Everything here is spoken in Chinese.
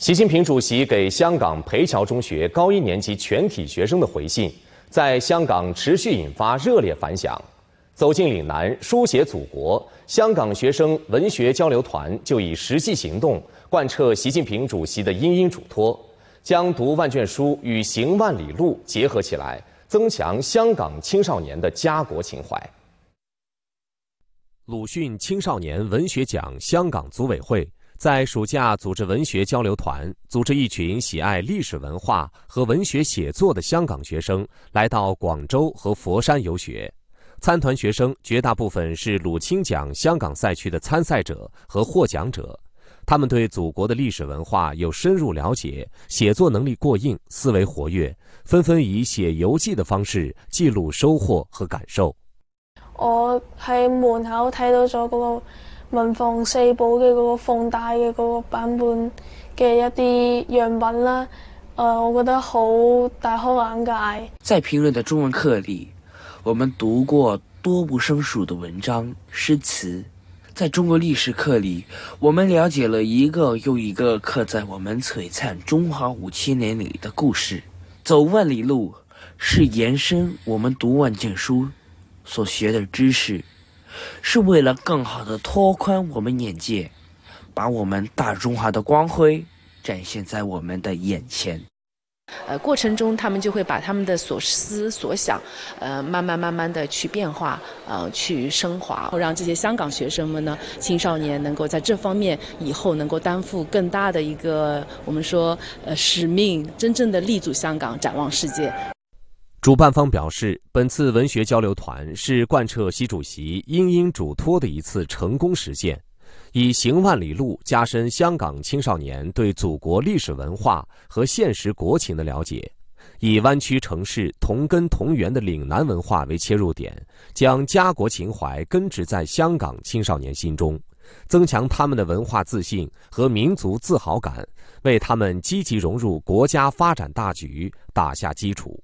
习近平主席给香港培侨中学高一年级全体学生的回信，在香港持续引发热烈反响。走进岭南，书写祖国。香港学生文学交流团就以实际行动贯彻习近平主席的殷殷嘱托，将读万卷书与行万里路结合起来，增强香港青少年的家国情怀。鲁迅青少年文学奖香港组委会。在暑假组织文学交流团，组织一群喜爱历史文化和文学写作的香港学生来到广州和佛山游学。参团学生绝大部分是鲁青奖香港赛区的参赛者和获奖者，他们对祖国的历史文化有深入了解，写作能力过硬，思维活跃，纷纷以写游记的方式记录收获和感受。我喺门口睇到咗嗰个。《文房四宝》嘅嗰個放大嘅嗰個版本嘅一啲樣品啦，誒，我覺得好大開眼界。在评论的中文課里，我们讀過多不胜數的文章、詩詞；在中國歷史課里，我们了解了一個又一個刻在我們璀璨中華五千年里的故事。走萬里路是延伸我们讀萬卷書所學的知識。是为了更好的拓宽我们眼界，把我们大中华的光辉展现在我们的眼前。呃，过程中他们就会把他们的所思所想，呃，慢慢慢慢的去变化，呃，去升华，让这些香港学生们呢，青少年能够在这方面以后能够担负更大的一个我们说呃使命，真正的立足香港，展望世界。主办方表示，本次文学交流团是贯彻习主席殷殷嘱托的一次成功实践，以行万里路加深香港青少年对祖国历史文化和现实国情的了解，以湾区城市同根同源的岭南文化为切入点，将家国情怀根植在香港青少年心中，增强他们的文化自信和民族自豪感，为他们积极融入国家发展大局打下基础。